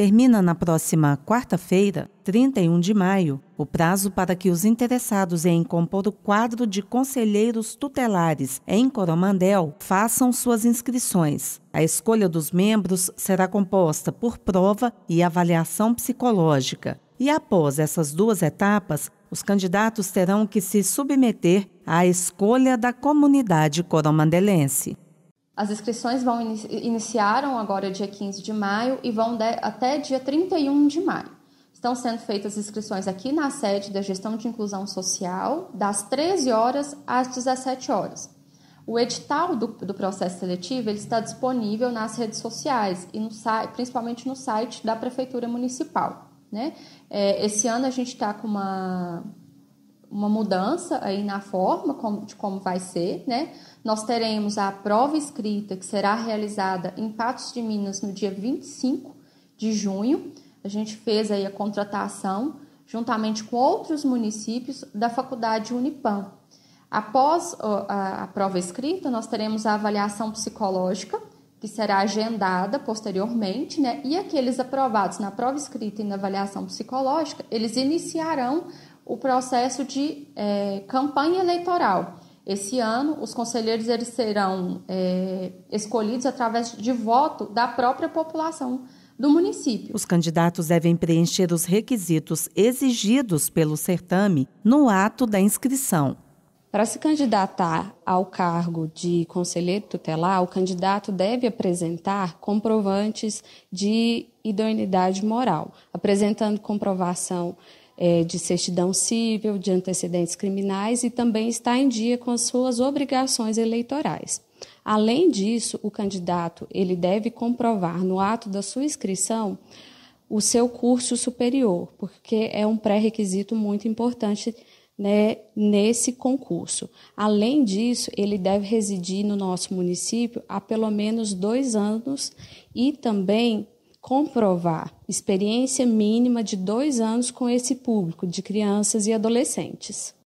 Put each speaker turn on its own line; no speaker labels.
Termina na próxima quarta-feira, 31 de maio, o prazo para que os interessados em compor o quadro de conselheiros tutelares em Coromandel façam suas inscrições. A escolha dos membros será composta por prova e avaliação psicológica. E após essas duas etapas, os candidatos terão que se submeter à escolha da comunidade coromandelense.
As inscrições vão in iniciaram agora dia 15 de maio e vão até dia 31 de maio. Estão sendo feitas inscrições aqui na sede da Gestão de Inclusão Social, das 13 horas às 17 horas. O edital do, do processo seletivo ele está disponível nas redes sociais e no principalmente no site da Prefeitura Municipal. Né? É, esse ano a gente está com uma, uma mudança aí na forma como, de como vai ser, né? Nós teremos a prova escrita que será realizada em Patos de Minas no dia 25 de junho. A gente fez aí a contratação juntamente com outros municípios da Faculdade Unipam. Após a, a prova escrita, nós teremos a avaliação psicológica, que será agendada posteriormente, né? E aqueles aprovados na prova escrita e na avaliação psicológica, eles iniciarão o processo de é, campanha eleitoral. Esse ano, os conselheiros eles serão é, escolhidos através de voto da própria população
do município. Os candidatos devem preencher os requisitos exigidos pelo certame no ato da inscrição. Para se candidatar ao cargo
de conselheiro tutelar, o candidato deve apresentar comprovantes de idoneidade moral, apresentando comprovação é, de certidão civil, de antecedentes criminais e também está em dia com as suas obrigações eleitorais. Além disso, o candidato ele deve comprovar no ato da sua inscrição o seu curso superior, porque é um pré-requisito muito importante né, nesse concurso. Além disso, ele deve residir no nosso município há pelo menos dois anos e também comprovar experiência mínima de dois anos com esse público de crianças
e adolescentes.